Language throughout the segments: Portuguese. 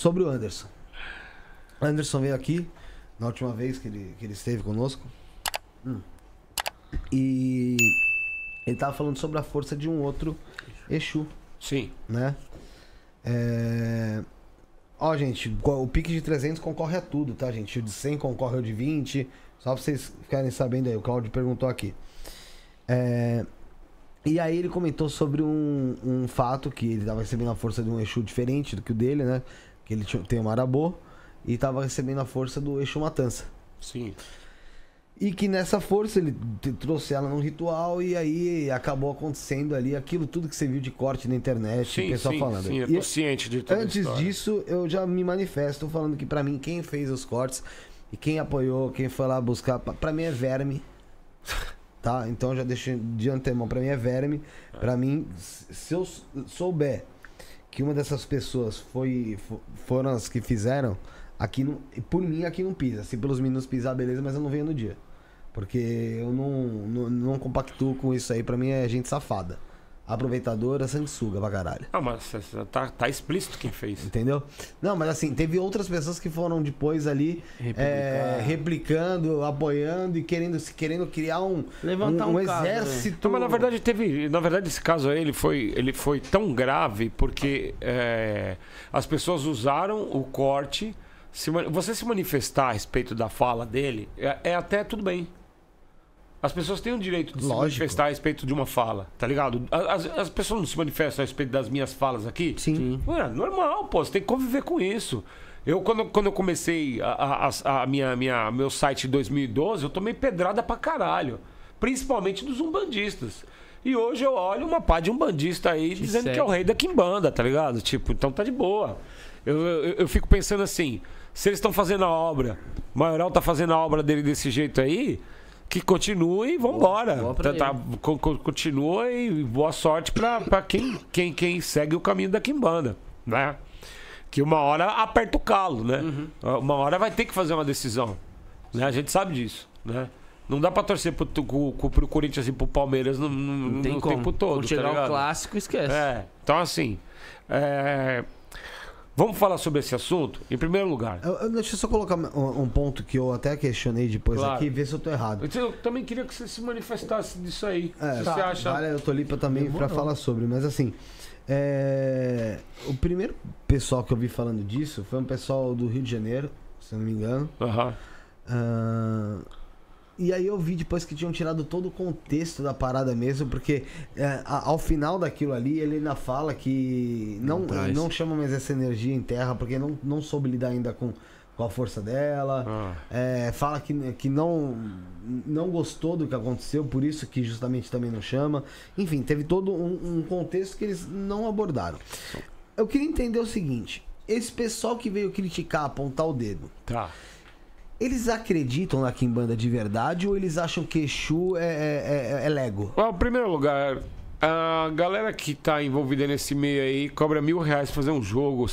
sobre o Anderson. Anderson veio aqui na última vez que ele, que ele esteve conosco. Hum. E ele tava falando sobre a força de um outro Exu. Sim. Né? É... Ó, gente, o pique de 300 concorre a tudo, tá, gente? O de 100 concorre ao de 20. Só pra vocês ficarem sabendo aí, o Claudio perguntou aqui. É... E aí ele comentou sobre um, um fato que ele tava recebendo a força de um Exu diferente do que o dele, né? Que ele tinha, tem o Marabô e estava recebendo a força do Eixo Matança. Sim. E que nessa força ele trouxe ela num ritual e aí acabou acontecendo ali aquilo tudo que você viu de corte na internet, sim, o pessoal sim, falando. Sim, eu tô e ciente de tudo. Antes disso, eu já me manifesto falando que para mim quem fez os cortes e quem apoiou, quem foi lá buscar, para mim é verme. Tá? Então já deixo de antemão, para mim é verme. Para mim, se eu souber que uma dessas pessoas foi, foram as que fizeram, aqui por mim aqui não pisa. Se pelos meninos pisar, beleza, mas eu não venho no dia. Porque eu não, não, não compactuo com isso aí, pra mim é gente safada aproveitadora, sanguessuga pra caralho. Ah, mas tá, tá explícito quem fez. Entendeu? Não, mas assim, teve outras pessoas que foram depois ali é, replicando, apoiando e querendo, querendo criar um, Levantar um, um, um caso, né? exército. Né? Não, mas na verdade teve. Na verdade, esse caso aí ele foi, ele foi tão grave porque é, as pessoas usaram o corte. Se, você se manifestar a respeito da fala dele, é, é até tudo bem. As pessoas têm o direito de Lógico. se manifestar a respeito de uma fala, tá ligado? As, as pessoas não se manifestam a respeito das minhas falas aqui? Sim. Sim. Ué, normal, pô, você tem que conviver com isso. Eu, quando, quando eu comecei a, a, a minha, minha, meu site em 2012, eu tomei pedrada pra caralho. Principalmente dos umbandistas. E hoje eu olho uma pá de umbandista aí que dizendo sério? que é o rei da quimbanda, tá ligado? Tipo, então tá de boa. eu, eu, eu fico pensando assim, se eles estão fazendo a obra, o Maioral tá fazendo a obra dele desse jeito aí, que continue e vambora. Boa, boa tá, tá continua e boa sorte para quem, quem, quem segue o caminho da Kimbanda, né? Que uma hora aperta o calo, né? Uhum. Uma hora vai ter que fazer uma decisão. Né? A gente sabe disso, né? Não dá pra torcer pro, pro, pro Corinthians e pro Palmeiras no, no, tem no tempo todo. Quando tá chegar tá o clássico, esquece. É. Então, assim. É... Vamos falar sobre esse assunto? Em primeiro lugar. Eu, eu, deixa eu só colocar um, um, ponto que eu até questionei depois claro. aqui, ver se eu estou errado. Eu, então, eu, também queria que você se manifestasse disso aí. É, se tá, você acha. Vale, eu tô ali pra, também para falar sobre, mas assim. É, o primeiro pessoal que eu vi falando disso foi um pessoal do Rio de Janeiro, se não me engano. Aham. Uhum. Uh, e aí eu vi depois que tinham tirado todo o contexto da parada mesmo, porque é, ao final daquilo ali, ele ainda fala que não, não, não chama mais essa energia em terra, porque não, não soube lidar ainda com, com a força dela. Ah. É, fala que, que não, não gostou do que aconteceu, por isso que justamente também não chama. Enfim, teve todo um, um contexto que eles não abordaram. Eu queria entender o seguinte: esse pessoal que veio criticar, apontar o dedo. Tá. Eles acreditam na Kimbanda de verdade ou eles acham que Exu é, é, é, é Lego? Bom, em primeiro lugar, a galera que está envolvida nesse meio aí cobra mil reais para fazer um jogo,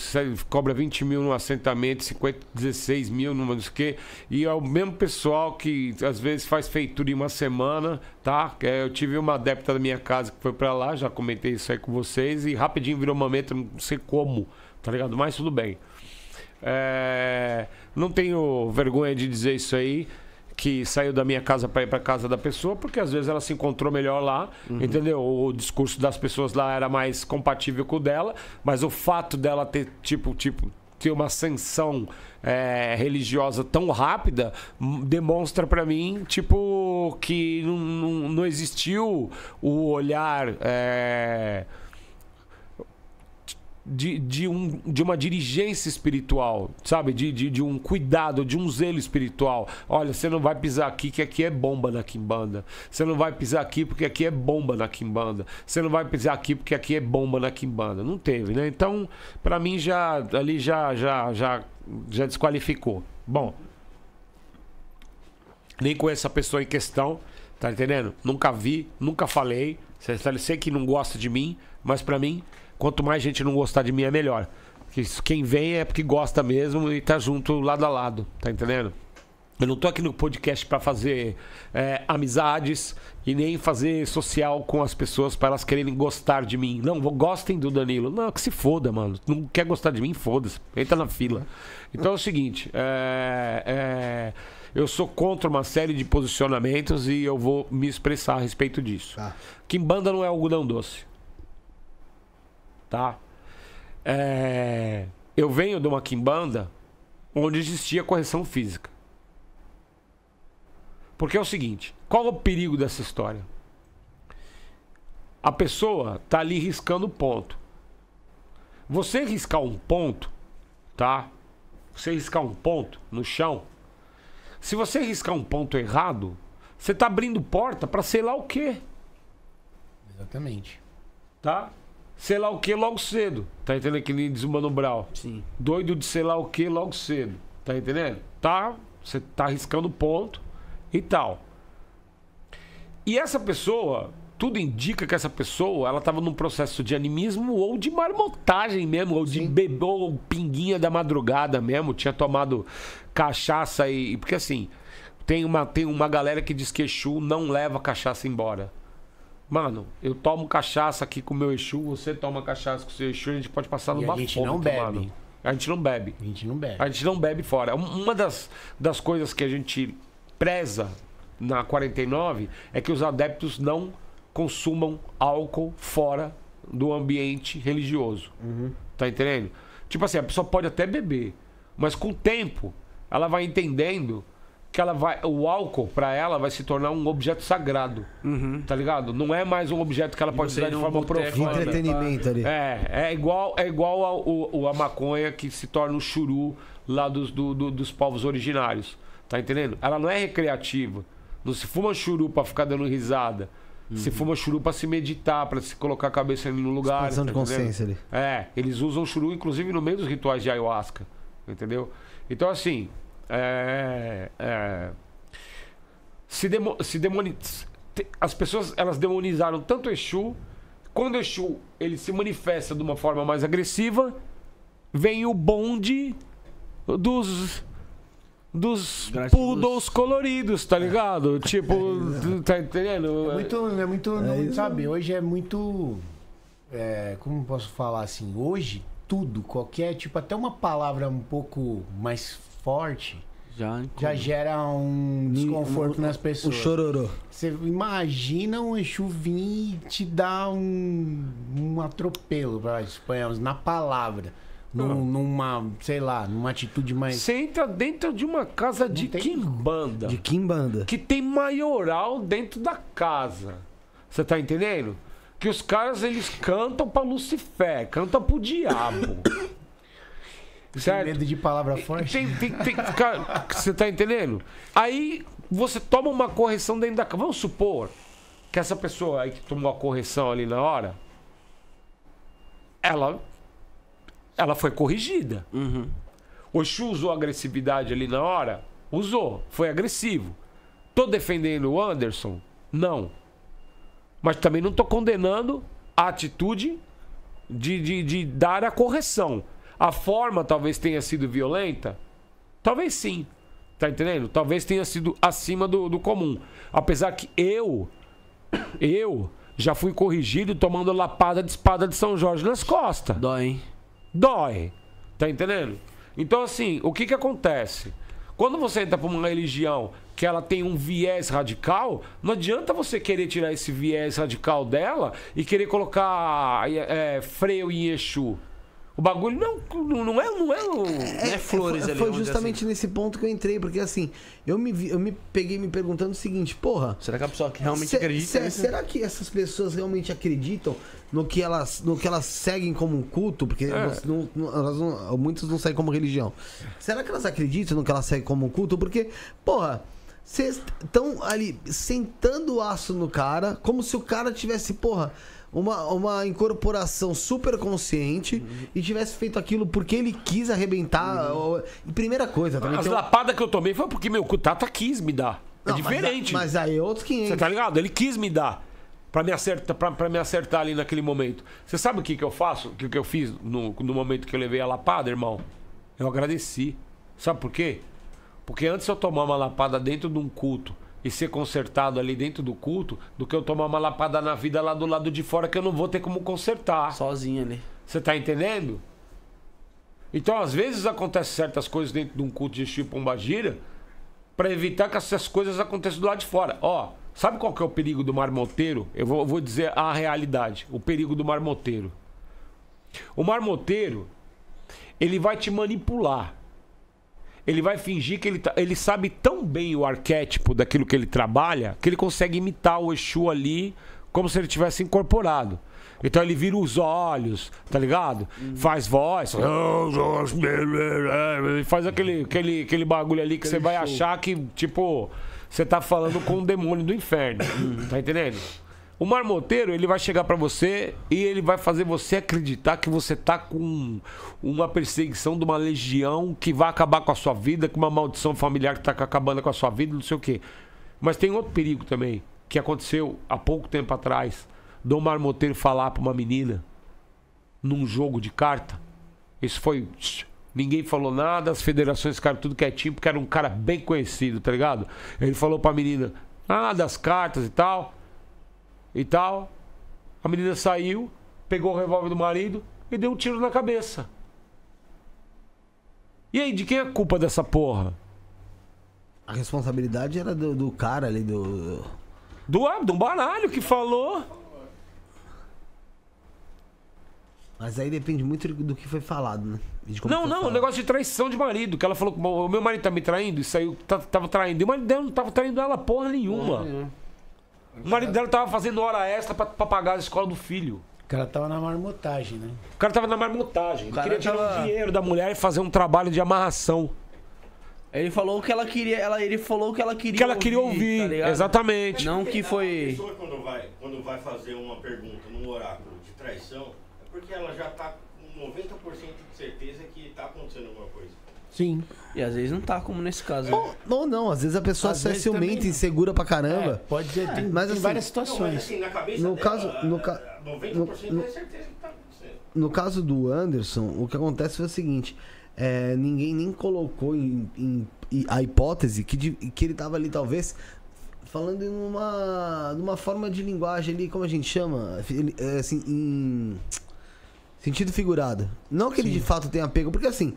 cobra 20 mil no assentamento, 50, 16 mil no não sei o quê. E é o mesmo pessoal que às vezes faz feitura em uma semana, tá? É, eu tive uma adepta da minha casa que foi para lá, já comentei isso aí com vocês, e rapidinho virou momento, não sei como, tá ligado? Mas tudo bem. É, não tenho vergonha de dizer isso aí que saiu da minha casa para ir para casa da pessoa, porque às vezes ela se encontrou melhor lá, uhum. entendeu? O discurso das pessoas lá era mais compatível com o dela, mas o fato dela ter tipo tipo ter uma ascensão é, religiosa tão rápida hum, demonstra para mim tipo que não, não, não existiu o olhar é, de, de, um, de uma dirigência espiritual, sabe? De, de, de, um cuidado, de um zelo espiritual. Olha, você não vai pisar aqui, que aqui é bomba na quimbanda. Você não vai pisar aqui, porque aqui é bomba na quimbanda. Você não vai pisar aqui, porque aqui é bomba na quimbanda. Não teve, né? Então, para mim, já ali já, já, já, já desqualificou. Bom, nem com essa pessoa em questão, tá entendendo? Nunca vi, nunca falei. Você sei que não gosta de mim, mas para mim quanto mais gente não gostar de mim, é melhor. quem vem é porque gosta mesmo e tá junto lado a lado, tá entendendo? Eu não tô aqui no podcast para fazer é, amizades e nem fazer social com as pessoas para elas quererem gostar de mim. Não, gostem do Danilo. Não, que se foda, mano. Não quer gostar de mim? Foda-se. Entra na fila. Então é o seguinte: é, é, eu sou contra uma série de posicionamentos e eu vou me expressar a respeito disso. Tá. Kimbanda não é algodão doce tá? É... Eu venho de uma quimbanda onde existia correção física. Porque é o seguinte, qual é o perigo dessa história? A pessoa tá ali riscando ponto. Você riscar um ponto, tá? Você riscar um ponto no chão. Se você riscar um ponto errado, você tá abrindo porta para sei lá o quê. Exatamente. Tá? sei lá o que logo cedo. Tá entendendo? Que nem diz o Mano Brown. Sim. Doido de sei lá o que logo cedo. Tá entendendo? Tá, você tá arriscando ponto e tal. E essa pessoa, tudo indica que essa pessoa, ela tava num processo de animismo ou de marmotagem mesmo, ou Sim. de bebou pinguinha da madrugada mesmo, tinha tomado cachaça e. Porque assim, tem uma, tem uma galera que diz que Exu não leva cachaça embora. Mano, eu tomo cachaça aqui com o meu Exu, você toma cachaça com o seu Exu, a gente pode passar e numa a gente fome, não bebe. Mano. A gente não bebe. A gente não bebe. A gente não bebe fora. Uma das, das coisas que a gente preza na 49 é que os adeptos não consumam álcool fora do ambiente religioso. Uhum. Tá entendendo? Tipo assim, a pessoa pode até beber, mas com o tempo ela vai entendendo que ela vai, o álcool para ela vai se tornar um objeto sagrado, uhum. tá ligado? Não é mais um objeto que ela pode usar de forma profunda. Entretenimento ali. É, é igual, é igual ao, a maconha que se torna o churu lá dos, do, do, dos povos originários, tá entendendo? Ela não é recreativa, não se fuma churu para ficar dando risada. Uhum. Se fuma churu para se meditar, para se colocar a cabeça ali no lugar. tá de consciência ali. É, eles usam churu inclusive no meio dos rituais de ayahuasca, entendeu? Então assim, é, é, é, se, demo, se as pessoas elas demonizaram tanto Exu, quando Exu ele se manifesta de uma forma mais agressiva, vem o bonde dos dos Graças poodles coloridos, tá ligado? É. Tipo, é. tá entendendo? É muito, é muito, é não, sabe? Hoje é muito, é, como posso falar assim? Hoje tudo, qualquer tipo, até uma palavra um pouco mais forte, já, já gera um desconforto nas pessoas. O chororô. Você imagina um Exu vir e te dar um, um atropelo, para espanhóis, na palavra. Num, numa, sei lá, numa atitude mais. Você entra dentro de uma casa de tem... quimbanda. De quimbanda. Que tem maioral dentro da casa. Você tá entendendo? Que os caras eles cantam pra Lucifer, cantam pro diabo. Certo? Tem medo de palavra forte. Tem, tem, tem, cara, você tá entendendo? Aí você toma uma correção dentro da. Vamos supor que essa pessoa aí que tomou a correção ali na hora, ela, ela foi corrigida. Uhum. O Xu usou agressividade ali na hora? Usou, foi agressivo. Tô defendendo o Anderson? Não. Mas também não tô condenando a atitude de, de, de dar a correção. A forma talvez tenha sido violenta? Talvez sim. Tá entendendo? Talvez tenha sido acima do, do comum. Apesar que eu, eu já fui corrigido tomando lapada de espada de São Jorge nas costas. Dói, hein? Dói. Tá entendendo? Então, assim, o que que acontece? Quando você entra pra uma religião que ela tem um viés radical, não adianta você querer tirar esse viés radical dela e querer colocar é, freio em Exu. O bagulho não, não é, não é, não é, é flores foi, ali. Foi justamente assim. nesse ponto que eu entrei, porque assim, eu me, eu me peguei me perguntando o seguinte, porra. Será que a pessoa que realmente se, acredita? Se, Será que essas pessoas realmente acreditam no que elas, no que elas seguem como um culto? Porque é. elas não, elas não, muitas não seguem como religião. Será que elas acreditam no que elas seguem como um culto? Porque, porra. Vocês estão ali sentando o aço no cara, como se o cara tivesse, porra, uma, uma incorporação super consciente uhum. e tivesse feito aquilo porque ele quis arrebentar. Uhum. Primeira coisa, também. As lapadas que eu tomei foi porque meu cutata quis me dar. É Não, é diferente. Mas, mas aí é outros 500. Você tá ligado? Ele quis me dar para me acertar para me acertar ali naquele momento. Você sabe o que que eu faço? O que que eu fiz no, no momento que eu levei a lapada, irmão? Eu agradeci. Sabe por quê? Porque antes eu tomar uma lapada dentro de um culto e ser consertado ali dentro do culto do que eu tomar uma lapada na vida lá do lado de fora que eu não vou ter como consertar. Sozinho ali. Você tá entendendo? Então, às vezes acontecem certas coisas dentro de um culto de estilo Pombagira para evitar que essas coisas aconteçam do lado de fora. Ó, sabe qual que é o perigo do marmoteiro? Eu vou, vou dizer a realidade, o perigo do marmoteiro. O marmoteiro, ele vai te manipular ele vai fingir que ele, tá, ele sabe tão bem o arquétipo daquilo que ele trabalha que ele consegue imitar o Exu ali como se ele tivesse incorporado. Então ele vira os olhos, tá ligado? Uhum. Faz voz, oh, faz aquele, aquele, aquele bagulho ali que aquele você vai show. achar que, tipo, você tá falando com um demônio do inferno. Uhum. tá entendendo? O marmoteiro, ele vai chegar para você e ele vai fazer você acreditar que você tá com uma perseguição de uma legião que vai acabar com a sua vida, com uma maldição familiar que tá acabando com a sua vida, não sei o quê. Mas tem outro perigo também, que aconteceu há pouco tempo atrás, do marmoteiro falar para uma menina num jogo de carta. Isso foi Ninguém falou nada, as federações ficaram tudo quietinho, porque era um cara bem conhecido, tá ligado? Ele falou pra menina, ah, das cartas e tal e tal. A menina saiu, pegou o revólver do marido e deu um tiro na cabeça. E aí, de quem é a culpa dessa porra? A responsabilidade era do, do cara ali, do. Do, ah, do baralho que falou. Mas aí depende muito do que foi falado, né? não, não, o um negócio de traição de marido. Que ela falou que o meu marido tá me traindo e saiu, tá, tava traindo. E o marido dela não tava traindo ela porra nenhuma. O marido dela tava fazendo hora extra pra, pra pagar a escola do filho. O cara tava na marmotagem, né? O cara tava na marmotagem. Ele queria tirar tava- o dinheiro da mulher e fazer um trabalho de amarração. Ele falou que ela queria. Ela, ele falou que ela queria Que ela queria ouvir. tá exatamente. Não que A foi. pessoa quando vai, quando vai fazer uma pergunta num oráculo de traição, é porque ela já tá com 90% de certeza que tá acontecendo alguma coisa. Sim. E às vezes não tá, como nesse caso. Ou, ou não, às vezes a pessoa às é ciumenta, insegura pra caramba. É, pode ser, é, tem, mas, tem assim, várias situações. Não, mas, assim, na cabeça no dela, caso, no ca... 90% no, no, é certeza que tá acontecendo. No caso do Anderson, o que acontece foi o seguinte: é, ninguém nem colocou em, em, em a hipótese que, de, que ele tava ali, talvez, falando em uma, numa forma de linguagem ali, como a gente chama? É, assim, em sentido figurado. Não que Sim. ele de fato tenha apego porque assim,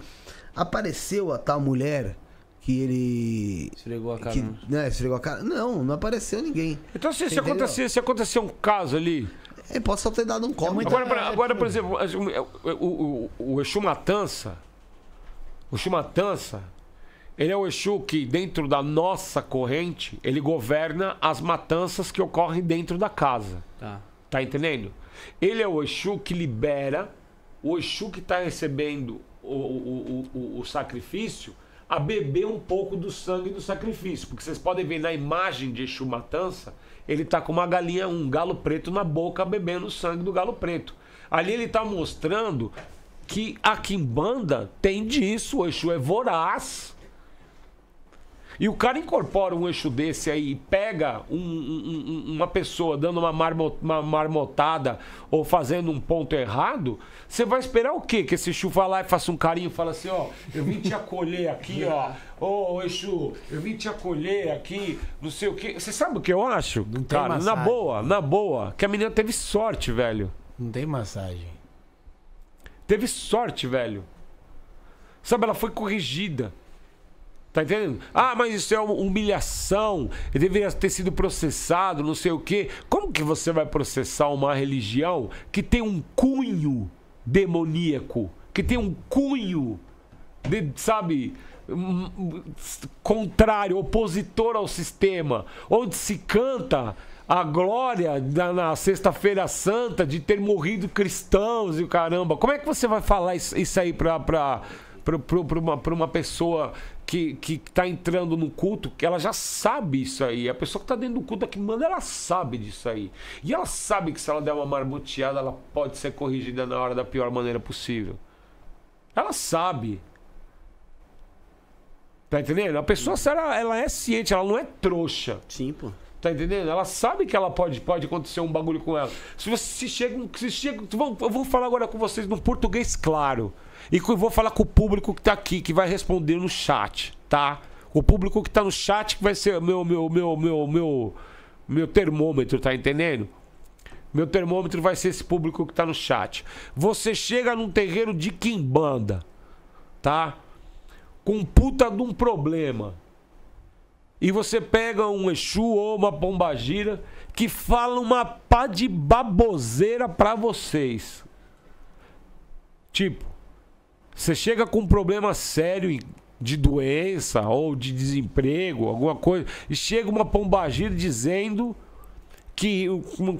Apareceu a tal mulher que ele. Esfregou a cara. Que, né? né, esfregou a cara. Não, não apareceu ninguém. Então, se, se, acontecer, se acontecer um caso ali. Ele é, pode só ter dado um colo. É agora, pra, agora, é por exemplo, é, o, o, o, Exu Matança. O Exu Matança. Ele é o Exu que, dentro da nossa corrente, ele governa as matanças que ocorrem dentro da casa. Tá. Tá entendendo? Ele é o Exu que libera, o Exu que está recebendo o, o, o, o sacrifício a beber um pouco do sangue do sacrifício. Porque vocês podem ver na imagem de Exu Matança, ele está com uma galinha, um galo preto na boca, bebendo o sangue do galo preto. Ali ele está mostrando que a Kimbanda tem disso, o Exu é voraz. E o cara incorpora um eixo desse aí e pega um, um, uma pessoa dando uma, marmo, uma marmotada ou fazendo um ponto errado, você vai esperar o quê? Que esse Exu vá lá e faça um carinho e fala assim, ó, eu vim te acolher aqui, ó. Ô, oh, Exu, eu vim te acolher aqui, não sei o quê. Você sabe o que eu acho? Não cara, na boa, na boa. Que a menina teve sorte, velho. Não tem massagem. Teve sorte, velho. Sabe, ela foi corrigida. Tá entendendo? Ah, mas isso é humilhação. Ele deveria ter sido processado, não sei o quê. Como que você vai processar uma religião que tem um cunho demoníaco? Que tem um cunho, de, sabe, contrário, opositor ao sistema? Onde se canta a glória da, na Sexta-feira Santa de ter morrido cristãos e caramba. Como é que você vai falar isso, isso aí pra. pra para uma, pra uma pessoa que, está entrando no culto, que ela já sabe isso aí. A pessoa que está dentro do culto que manda, ela sabe disso aí. E ela sabe que se ela der uma marmoteada, ela pode ser corrigida na hora da pior maneira possível. Ela sabe. Tá entendendo? A pessoa, ela, ela é ciente, ela não é trouxa. Sim, pô. Tá entendendo? Ela sabe que ela pode, pode acontecer um bagulho com ela. Se você se chega, se chega, vou eu vou falar agora com vocês num português claro. E vou falar com o público que tá aqui, que vai responder no chat, tá? O público que tá no chat que vai ser meu meu meu meu meu meu termômetro, tá entendendo? Meu termômetro vai ser esse público que tá no chat. Você chega num terreiro de quimbanda, tá? Com puta de um problema e você pega um Exu ou uma pombagira que fala uma pá de baboseira para vocês. Tipo, você chega com um problema sério de doença ou de desemprego, alguma coisa, e chega uma pombagira dizendo que,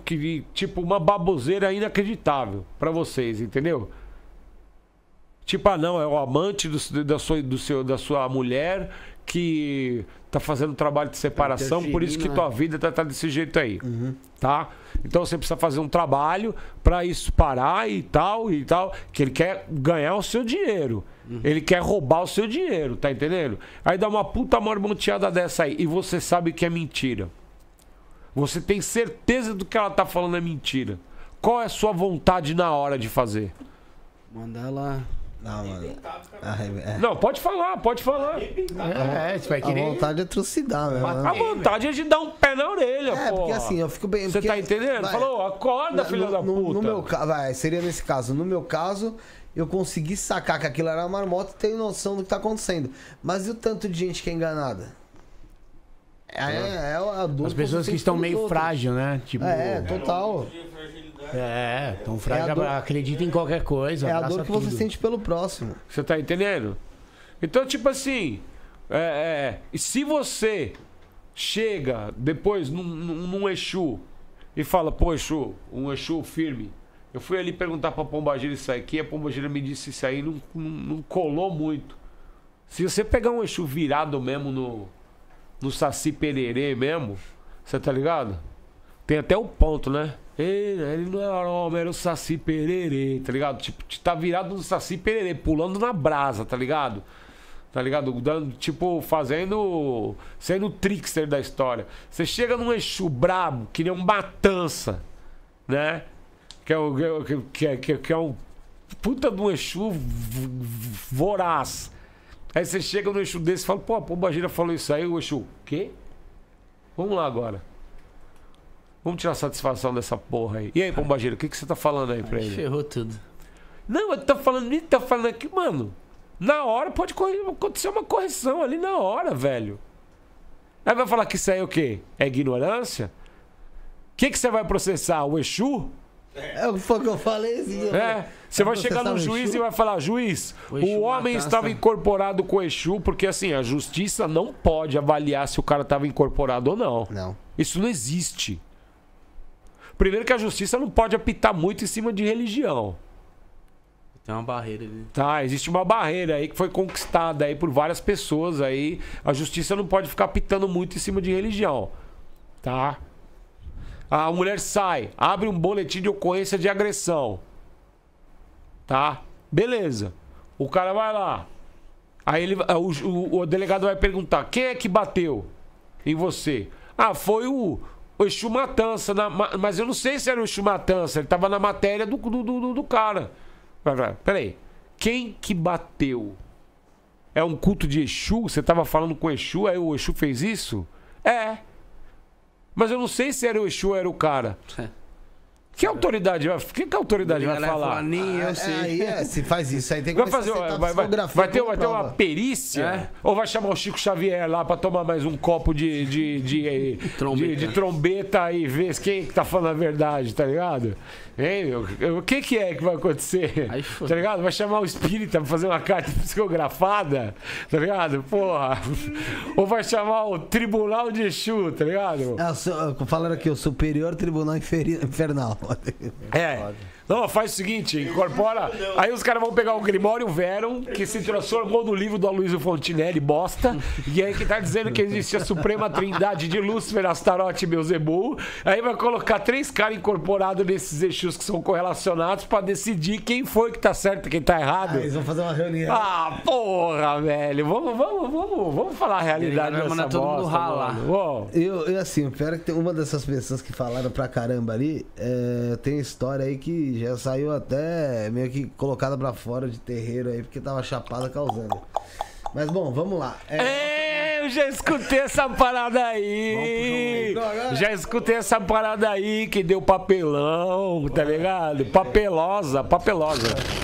que tipo, uma baboseira inacreditável para vocês, entendeu? Tipo, ah, não, é o amante do, da, sua, do seu, da sua mulher que tá fazendo trabalho de é, separação, por isso que tua né? vida tá, tá desse jeito aí, uhum. tá? Então você precisa fazer um trabalho para isso parar e tal e tal, que ele quer ganhar o seu dinheiro. Uhum. Ele quer roubar o seu dinheiro, tá entendendo? Aí dá uma puta mormonteada dessa aí e você sabe que é mentira. Você tem certeza do que ela tá falando é mentira. Qual é a sua vontade na hora de fazer? Mandar lá não, mano. Não, pode falar, pode falar. É, tipo, é que nem... A vontade é trucidar, né? A vontade é de dar um pé na orelha, É, porque assim, eu fico bem... Você tá entendendo? Vai, Falou, acorda, filho da no, puta. No meu caso, vai, seria nesse caso. No meu caso, eu consegui sacar que aquilo era uma marmota e tenho noção do que tá acontecendo. Mas e o tanto de gente que é enganada? É, é, é a dor As pessoas que estão meio frágil, né? Tipo... É, total. É, é, tão frágil é dor... acredita em qualquer coisa. É a dor que tudo. você sente pelo próximo. Você tá entendendo? Então, tipo assim, é, é, se você chega depois num, num, num Exu e fala, pô, Exu, um Exu firme. Eu fui ali perguntar pra Pombagira isso aqui, a Pombagira me disse isso aí, não, não, não colou muito. Se você pegar um Exu virado mesmo no, no Saci Pererê mesmo, você tá ligado? Tem até o um ponto, né? Ele não era é homem, era o Saci Pererê, tá ligado? Tipo, tá virado no Saci Pererê, pulando na brasa, tá ligado? Tá ligado? Dando, tipo, fazendo. sendo o trickster da história. Você chega num Eixo brabo, que nem um Matança, né? Que é, o, que, é, é que, é, que é um puta de um voraz. Aí você chega no Eixo desse e fala, pô, a gira falou isso aí, o Eixo quê? Vamos lá agora. Vamos tirar satisfação dessa porra aí. E aí, Pombagira, o que, que você tá falando aí pra Ai, ele? Ferrou tudo. Não, ele tá falando ele tá falando aqui, mano. Na hora pode acontecer uma correção ali na hora, velho. Aí vai falar que isso aí é o quê? É ignorância? O que, que você vai processar? O Exu? É o que eu falei. zinho. é. Né? Você vai chegar no juiz e vai falar: juiz, o, o homem estava incorporado com o Exu, porque assim, a justiça não pode avaliar se o cara estava incorporado ou não. Não. Isso não existe. Primeiro que a justiça não pode apitar muito em cima de religião. Tem uma barreira ali. Tá, existe uma barreira aí que foi conquistada aí por várias pessoas aí. A justiça não pode ficar apitando muito em cima de religião. Tá? A mulher sai, abre um boletim de ocorrência de agressão. Tá? Beleza. O cara vai lá. Aí ele, o, o, o delegado vai perguntar: quem é que bateu em você? Ah, foi o, Exu Matança. Na, mas eu não sei se era o Exu Matança. Ele tava na matéria do, do, do, do cara. Peraí. Quem que bateu? É um culto de Exu? Você tava falando com Exu, aí o Exu fez isso? É. Mas eu não sei se era o Exu ou era o cara. É. Que autoridade vai, que, que autoridade vai falar? falar? Nem eu ah, sei. Aí, é, se faz isso, aí tem que vai fazer, tá vai, vai, vai, vai, ter, vai ter uma perícia? É? Ou vai chamar o Chico Xavier lá pra tomar mais um copo de, de, de, de, trombeta. de, de trombeta e ver quem que tá falando a verdade, tá ligado? Hein? O que, que é que vai acontecer? Aí Tá ligado? Vai chamar o espírita pra fazer uma carta psicografada? Tá ligado? Porra. Ou vai chamar o tribunal de Exu, tá ligado? É, falaram aqui, o superior tribunal infernal. É. Não, faz o seguinte, incorpora. Aí os caras vão pegar o Grimório Veron, que se transformou no livro do Aloysio Fontinelli, bosta. E aí que tá dizendo que existe a Suprema Trindade de Lúcifer, Astarote e Beuzebu. Aí vai colocar três caras incorporados nesses eixos que são correlacionados pra decidir quem foi que tá certo e quem tá errado. Ah, eles vão fazer uma reunião. Ah, porra, velho. Vamos, vamos, vamos, vamos falar a realidade dessa bosta. todo mundo ralar. Eu, eu, assim, pior é que tem uma dessas pessoas que falaram pra caramba ali, é, tem história aí que já saiu até meio que colocada para fora de terreiro aí, porque tava chapada causando. Mas bom, vamos lá. É... é eu já escutei essa parada aí. Já escutei essa parada aí que deu papelão, tá ligado? Papelosa, papelosa.